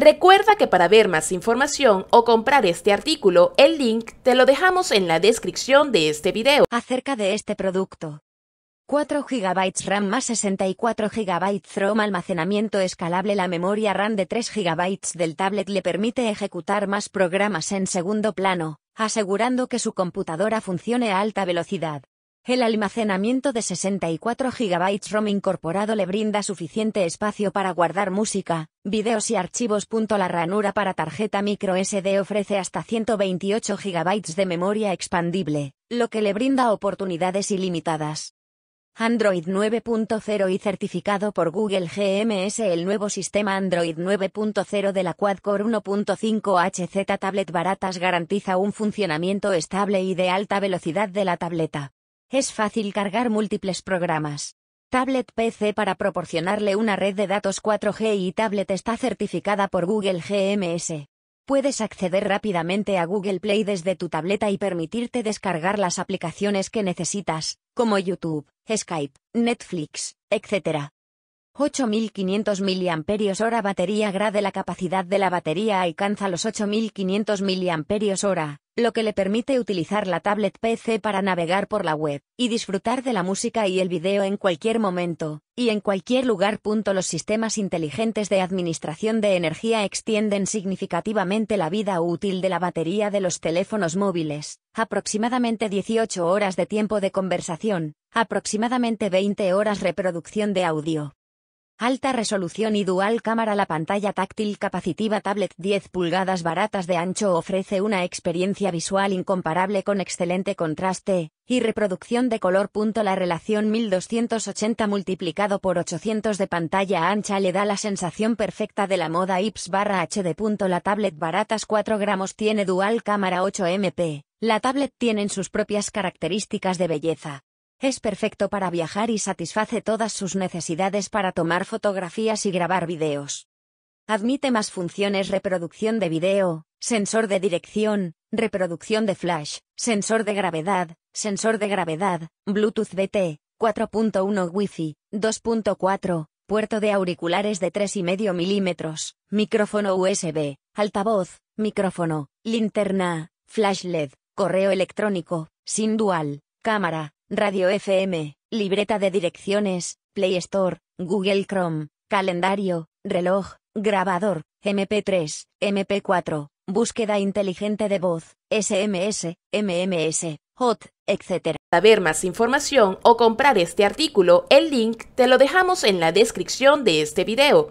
Recuerda que para ver más información o comprar este artículo, el link te lo dejamos en la descripción de este video. Acerca de este producto. 4 GB RAM más 64 GB ROM almacenamiento escalable La memoria RAM de 3 GB del tablet le permite ejecutar más programas en segundo plano, asegurando que su computadora funcione a alta velocidad. El almacenamiento de 64 GB ROM incorporado le brinda suficiente espacio para guardar música, videos y archivos. La ranura para tarjeta micro SD ofrece hasta 128 GB de memoria expandible, lo que le brinda oportunidades ilimitadas. Android 9.0 y certificado por Google GMS el nuevo sistema Android 9.0 de la Quad-Core 1.5 HZ tablet baratas garantiza un funcionamiento estable y de alta velocidad de la tableta. Es fácil cargar múltiples programas. Tablet PC para proporcionarle una red de datos 4G y Tablet está certificada por Google GMS. Puedes acceder rápidamente a Google Play desde tu tableta y permitirte descargar las aplicaciones que necesitas, como YouTube, Skype, Netflix, etc. 8500 mAh batería grade la capacidad de la batería alcanza los 8500 mAh, lo que le permite utilizar la tablet PC para navegar por la web y disfrutar de la música y el video en cualquier momento y en cualquier lugar. Los sistemas inteligentes de administración de energía extienden significativamente la vida útil de la batería de los teléfonos móviles, aproximadamente 18 horas de tiempo de conversación, aproximadamente 20 horas reproducción de audio Alta resolución y dual cámara La pantalla táctil capacitiva tablet 10 pulgadas baratas de ancho ofrece una experiencia visual incomparable con excelente contraste y reproducción de color. La relación 1280 multiplicado por 800 de pantalla ancha le da la sensación perfecta de la moda IPS barra HD. La tablet baratas 4 gramos tiene dual cámara 8 MP. La tablet tiene sus propias características de belleza es perfecto para viajar y satisface todas sus necesidades para tomar fotografías y grabar videos. Admite más funciones reproducción de video, sensor de dirección, reproducción de flash, sensor de gravedad, sensor de gravedad, Bluetooth BT, 4.1 Wi-Fi, 2.4, puerto de auriculares de 3,5 milímetros, micrófono USB, altavoz, micrófono, linterna, flash LED, correo electrónico, sin dual, cámara, Radio FM, libreta de direcciones, Play Store, Google Chrome, calendario, reloj, grabador, MP3, MP4, búsqueda inteligente de voz, SMS, MMS, HOT, etc. Para ver más información o comprar este artículo, el link te lo dejamos en la descripción de este video.